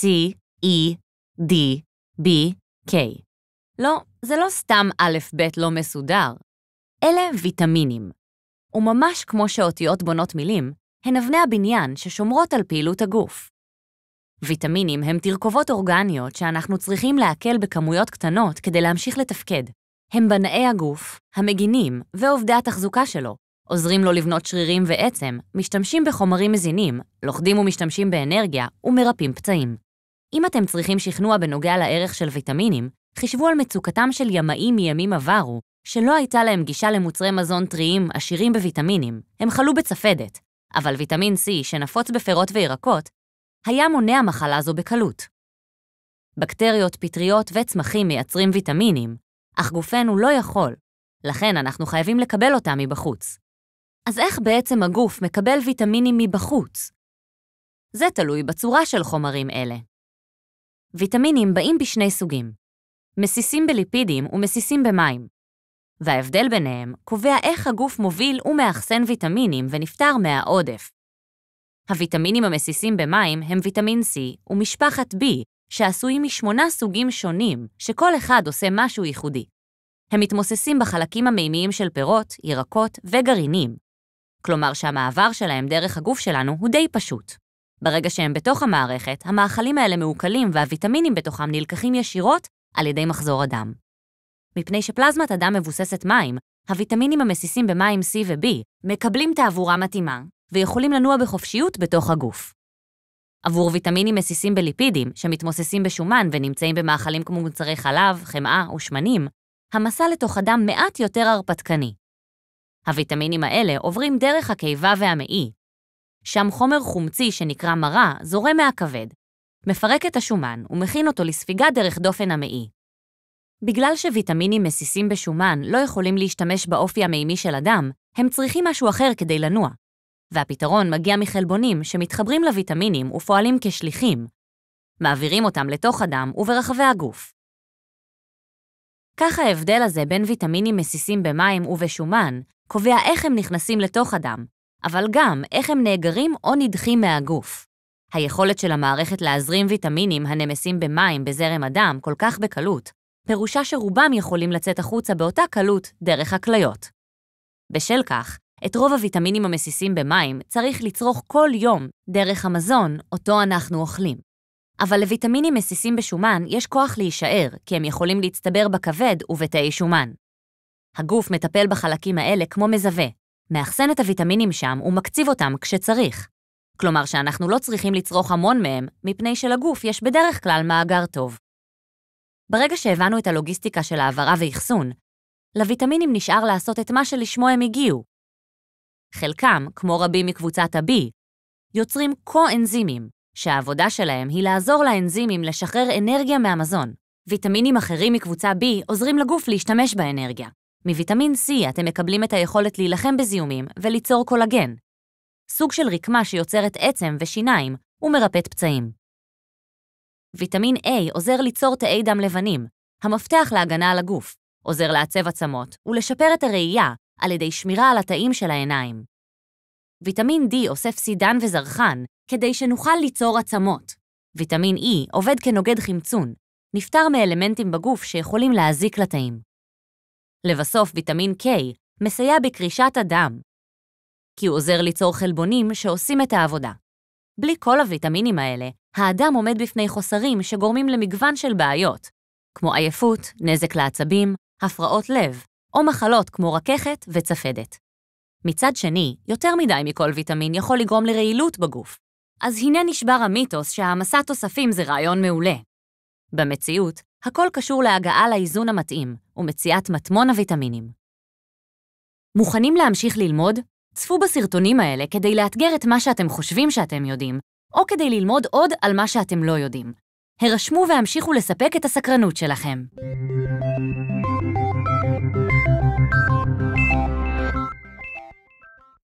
C, E, D, B, K. לא, זה לא סתם א'-ב' לא מסודר. אלה ויטמינים. וממש כמו שאותיות בונות מילים, הן אבני הבניין ששומרות על פעילות הגוף. ויטמינים הם תרכובות אורגניות שאנחנו צריכים לעכל בכמויות קטנות כדי להמשיך לתפקד. הם בנאי הגוף, המגינים ועובדי התחזוקה שלו, עוזרים לו לבנות שרירים ועצם, משתמשים בחומרים מזינים, לוכדים ומשתמשים באנרגיה ומרפאים פצעים. אם אתם צריכים שכנוע בנוגע לערך של ויטמינים, חישבו על מצוקתם של ימאים מימים עברו, שלא הייתה להם גישה למוצרי מזון טריים עשירים בוויטמינים, הם חלו בצפדת, אבל ויטמין C, שנפוץ בפירות וירקות, היה מונע מחלה זו בקלות. בקטריות, פטריות וצמחים מייצרים ויטמינים, אך גופנו לא יכול, לכן אנחנו חייבים לקבל אותם מבחוץ. אז איך בעצם הגוף מקבל ויטמינים מבחוץ? זה תלוי בצורה של חומרים אלה. ויטמינים באים בשני סוגים, מסיסים בליפידים ומסיסים במים. וההבדל ביניהם קובע איך הגוף מוביל ומאחסן ויטמינים ונפטר מהעודף. הוויטמינים המסיסים במים הם ויטמין C ומשפחת B, שעשויים משמונה סוגים שונים, שכל אחד עושה משהו ייחודי. הם מתמוססים בחלקים המימיים של פירות, ירקות וגרעינים. כלומר שהמעבר שלהם דרך הגוף שלנו הוא די פשוט. ברגע שהם בתוך המערכת, המאכלים האלה מעוקלים והוויטמינים בתוכם נלקחים ישירות על ידי מחזור הדם. מפני שפלזמת הדם מבוססת מים, הוויטמינים המסיסים במים C ו-B מקבלים תעבורה מתאימה ויכולים לנוע בחופשיות בתוך הגוף. עבור ויטמינים מסיסים בליפידים, שמתמוססים בשומן ונמצאים במאכלים כמו מוצרי חלב, חמאה ושמנים, המסע לתוך הדם מעט יותר הרפתקני. הוויטמינים האלה עוברים דרך הקיבה והמעי, שם חומר חומצי שנקרא מרה זורם מהכבד, מפרק את השומן ומכין אותו לספיגה דרך דופן המעי. בגלל שוויטמינים מסיסים בשומן לא יכולים להשתמש באופי המימי של אדם, הם צריכים משהו אחר כדי לנוע. והפתרון מגיע מחלבונים שמתחברים לוויטמינים ופועלים כשליחים. מעבירים אותם לתוך הדם וברחבי הגוף. כך ההבדל הזה בין ויטמינים מסיסים במים ובשומן קובע איך הם נכנסים לתוך הדם, אבל גם איך הם נאגרים או נדחים מהגוף. היכולת של המערכת להזרים ויטמינים הנמסים במים בזרם הדם כל כך בקלות, פירושה שרובם יכולים לצאת החוצה באותה קלות דרך הכליות. בשל כך, את רוב הוויטמינים המסיסים במים צריך לצרוך כל יום דרך המזון אותו אנחנו אוכלים. אבל לוויטמינים מסיסים בשומן יש כוח להישאר, כי הם יכולים להצטבר בכבד ובתאי שומן. הגוף מטפל בחלקים האלה כמו מזווה, מאחסן את הוויטמינים שם ומקציב אותם כשצריך. כלומר שאנחנו לא צריכים לצרוך המון מהם, מפני שלגוף יש בדרך כלל מאגר טוב. ברגע שהבנו את הלוגיסטיקה של העברה ואחסון, לוויטמינים נשאר לעשות את מה שלשמו הם הגיעו. חלקם, כמו רבים מקבוצת ה-B, יוצרים קו-אנזימים, שהעבודה שלהם היא לעזור לאנזימים לשחרר אנרגיה מהמזון. ויטמינים אחרים מקבוצה B עוזרים לגוף להשתמש באנרגיה, מוויטמין C אתם מקבלים את היכולת להילחם בזיהומים וליצור קולגן, סוג של רקמה שיוצרת עצם ושיניים ומרפאת פצעים. ויטמין A עוזר ליצור תאי דם לבנים, המפתח להגנה על הגוף, עוזר לעצב עצמות ולשפר את הראייה על ידי שמירה על התאים של העיניים. ויטמין D אוסף סידן וזרחן כדי שנוכל ליצור עצמות. ויטמין E עובד כנוגד חמצון, נפטר מאלמנטים בגוף שיכולים להזיק לתאים. לבסוף, ויטמין K מסייע בקרישת הדם, כי הוא עוזר ליצור חלבונים שעושים את העבודה. בלי כל הוויטמינים האלה, האדם עומד בפני חוסרים שגורמים למגוון של בעיות, כמו עייפות, נזק לעצבים, הפרעות לב, או מחלות כמו רככת וצפדת. מצד שני, יותר מדי מכל ויטמין יכול לגרום לרעילות בגוף. אז הנה נשבר המיתוס שהעמסת תוספים זה רעיון מעולה. במציאות, הכל קשור להגעה לאיזון המתאים, ומציאת מטמון הוויטמינים. מוכנים להמשיך ללמוד? צפו בסרטונים האלה כדי לאתגר את מה שאתם חושבים שאתם יודעים, או כדי ללמוד עוד על מה שאתם לא יודעים. הרשמו והמשיכו לספק את הסקרנות שלכם.